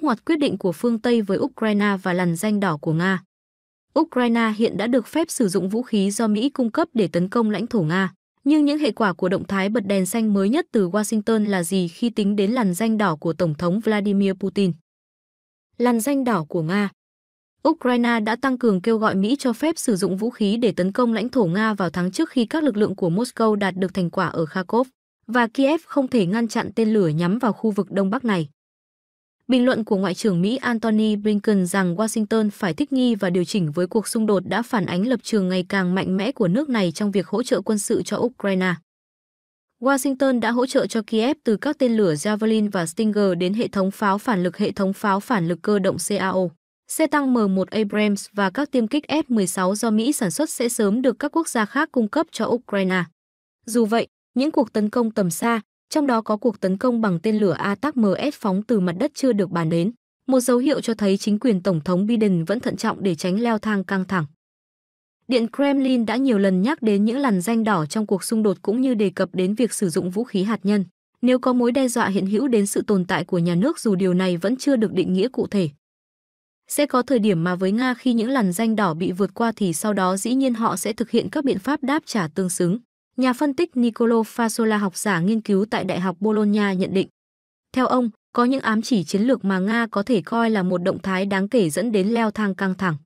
Bước ngoặt quyết định của phương Tây với Ukraine và lằn danh đỏ của Nga. Ukraine hiện đã được phép sử dụng vũ khí do Mỹ cung cấp để tấn công lãnh thổ Nga. Nhưng những hệ quả của động thái bật đèn xanh mới nhất từ Washington là gì khi tính đến làn danh đỏ của Tổng thống Vladimir Putin? Làn danh đỏ của Nga Ukraine đã tăng cường kêu gọi Mỹ cho phép sử dụng vũ khí để tấn công lãnh thổ Nga vào tháng trước khi các lực lượng của Moscow đạt được thành quả ở Kharkov và Kiev không thể ngăn chặn tên lửa nhắm vào khu vực đông bắc này. Bình luận của Ngoại trưởng Mỹ Antony Blinken rằng Washington phải thích nghi và điều chỉnh với cuộc xung đột đã phản ánh lập trường ngày càng mạnh mẽ của nước này trong việc hỗ trợ quân sự cho Ukraine. Washington đã hỗ trợ cho Kiev từ các tên lửa Javelin và Stinger đến hệ thống pháo phản lực hệ thống pháo phản lực cơ động CAO. Xe tăng M1 Abrams và các tiêm kích F-16 do Mỹ sản xuất sẽ sớm được các quốc gia khác cung cấp cho Ukraine. Dù vậy, những cuộc tấn công tầm xa, trong đó có cuộc tấn công bằng tên lửa ATACMS phóng từ mặt đất chưa được bàn đến, một dấu hiệu cho thấy chính quyền Tổng thống Biden vẫn thận trọng để tránh leo thang căng thẳng. Điện Kremlin đã nhiều lần nhắc đến những làn danh đỏ trong cuộc xung đột cũng như đề cập đến việc sử dụng vũ khí hạt nhân, nếu có mối đe dọa hiện hữu đến sự tồn tại của nhà nước dù điều này vẫn chưa được định nghĩa cụ thể. Sẽ có thời điểm mà với Nga khi những làn danh đỏ bị vượt qua thì sau đó dĩ nhiên họ sẽ thực hiện các biện pháp đáp trả tương xứng. Nhà phân tích Niccolo Fasola học giả nghiên cứu tại Đại học Bologna nhận định. Theo ông, có những ám chỉ chiến lược mà Nga có thể coi là một động thái đáng kể dẫn đến leo thang căng thẳng.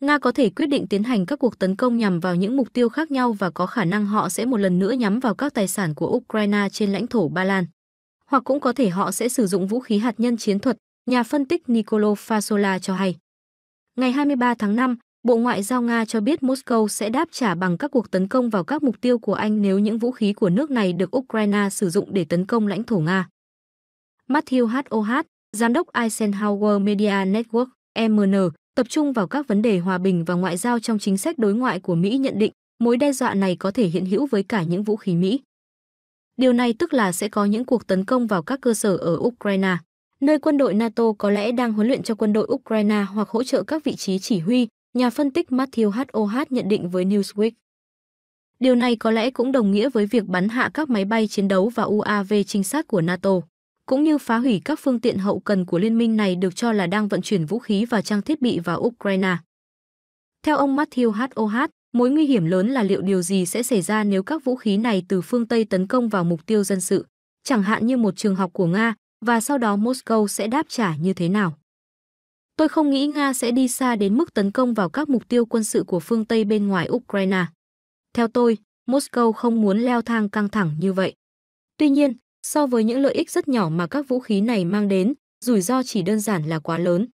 Nga có thể quyết định tiến hành các cuộc tấn công nhằm vào những mục tiêu khác nhau và có khả năng họ sẽ một lần nữa nhắm vào các tài sản của Ukraine trên lãnh thổ Ba Lan. Hoặc cũng có thể họ sẽ sử dụng vũ khí hạt nhân chiến thuật, nhà phân tích Niccolo Fasola cho hay. Ngày 23 tháng 5, Bộ Ngoại giao Nga cho biết Moscow sẽ đáp trả bằng các cuộc tấn công vào các mục tiêu của Anh nếu những vũ khí của nước này được Ukraine sử dụng để tấn công lãnh thổ Nga. Matthew Hoh, Giám đốc Eisenhower Media Network, e MN, tập trung vào các vấn đề hòa bình và ngoại giao trong chính sách đối ngoại của Mỹ nhận định mối đe dọa này có thể hiện hữu với cả những vũ khí Mỹ. Điều này tức là sẽ có những cuộc tấn công vào các cơ sở ở Ukraine, nơi quân đội NATO có lẽ đang huấn luyện cho quân đội Ukraine hoặc hỗ trợ các vị trí chỉ huy, nhà phân tích Matthew HOH nhận định với Newsweek. Điều này có lẽ cũng đồng nghĩa với việc bắn hạ các máy bay chiến đấu và UAV trinh sát của NATO, cũng như phá hủy các phương tiện hậu cần của liên minh này được cho là đang vận chuyển vũ khí và trang thiết bị vào Ukraine. Theo ông Matthew HOH, mối nguy hiểm lớn là liệu điều gì sẽ xảy ra nếu các vũ khí này từ phương Tây tấn công vào mục tiêu dân sự, chẳng hạn như một trường học của Nga, và sau đó Moscow sẽ đáp trả như thế nào. Tôi không nghĩ Nga sẽ đi xa đến mức tấn công vào các mục tiêu quân sự của phương Tây bên ngoài Ukraine. Theo tôi, Moscow không muốn leo thang căng thẳng như vậy. Tuy nhiên, so với những lợi ích rất nhỏ mà các vũ khí này mang đến, rủi ro chỉ đơn giản là quá lớn.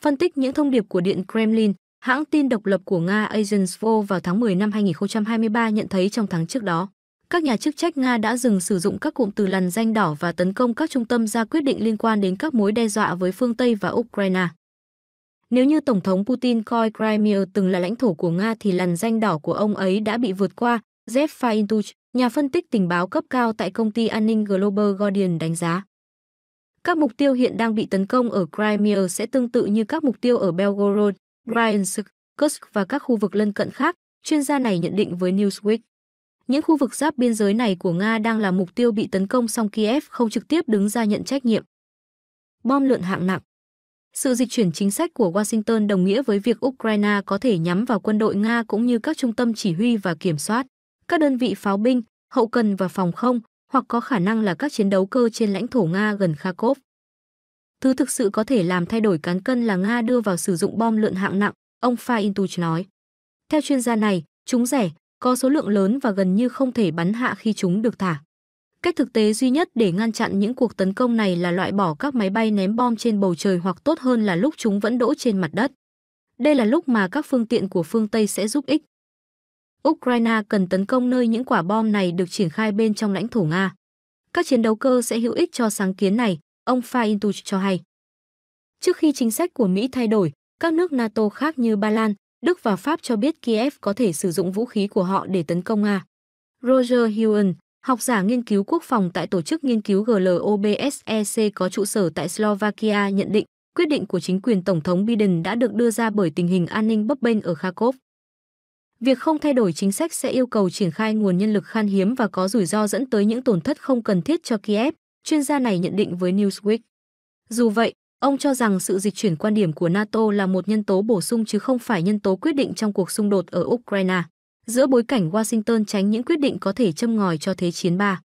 Phân tích những thông điệp của Điện Kremlin, hãng tin độc lập của Nga Agence Vo vào tháng 10 năm 2023 nhận thấy trong tháng trước đó, các nhà chức trách Nga đã dừng sử dụng các cụm từ lằn danh đỏ và tấn công các trung tâm ra quyết định liên quan đến các mối đe dọa với phương Tây và Ukraine. Nếu như Tổng thống Putin coi Crimea từng là lãnh thổ của Nga thì lằn danh đỏ của ông ấy đã bị vượt qua, Jeff Feintuch, nhà phân tích tình báo cấp cao tại công ty an ninh Global Guardian đánh giá. Các mục tiêu hiện đang bị tấn công ở Crimea sẽ tương tự như các mục tiêu ở Belgorod, Bryansk, Kursk và các khu vực lân cận khác, chuyên gia này nhận định với Newsweek. Những khu vực giáp biên giới này của Nga đang là mục tiêu bị tấn công song Kiev không trực tiếp đứng ra nhận trách nhiệm. Bom lượn hạng nặng Sự dịch chuyển chính sách của Washington đồng nghĩa với việc Ukraine có thể nhắm vào quân đội Nga cũng như các trung tâm chỉ huy và kiểm soát, các đơn vị pháo binh, hậu cần và phòng không, hoặc có khả năng là các chiến đấu cơ trên lãnh thổ Nga gần Kharkov. Thứ thực sự có thể làm thay đổi cán cân là Nga đưa vào sử dụng bom lượn hạng nặng, ông Faintuch nói. Theo chuyên gia này, chúng rẻ, có số lượng lớn và gần như không thể bắn hạ khi chúng được thả. Cách thực tế duy nhất để ngăn chặn những cuộc tấn công này là loại bỏ các máy bay ném bom trên bầu trời hoặc tốt hơn là lúc chúng vẫn đỗ trên mặt đất. Đây là lúc mà các phương tiện của phương Tây sẽ giúp ích. Ukraine cần tấn công nơi những quả bom này được triển khai bên trong lãnh thổ Nga. Các chiến đấu cơ sẽ hữu ích cho sáng kiến này, ông Faintuch cho hay. Trước khi chính sách của Mỹ thay đổi, các nước NATO khác như Ba Lan, Đức và Pháp cho biết Kiev có thể sử dụng vũ khí của họ để tấn công Nga. Roger Hewen, học giả nghiên cứu quốc phòng tại tổ chức nghiên cứu GLOBSEC có trụ sở tại Slovakia nhận định, quyết định của chính quyền Tổng thống Biden đã được đưa ra bởi tình hình an ninh bấp bênh ở Kharkov. Việc không thay đổi chính sách sẽ yêu cầu triển khai nguồn nhân lực khan hiếm và có rủi ro dẫn tới những tổn thất không cần thiết cho Kiev, chuyên gia này nhận định với Newsweek. Dù vậy, Ông cho rằng sự dịch chuyển quan điểm của NATO là một nhân tố bổ sung chứ không phải nhân tố quyết định trong cuộc xung đột ở Ukraine. Giữa bối cảnh Washington tránh những quyết định có thể châm ngòi cho Thế chiến 3,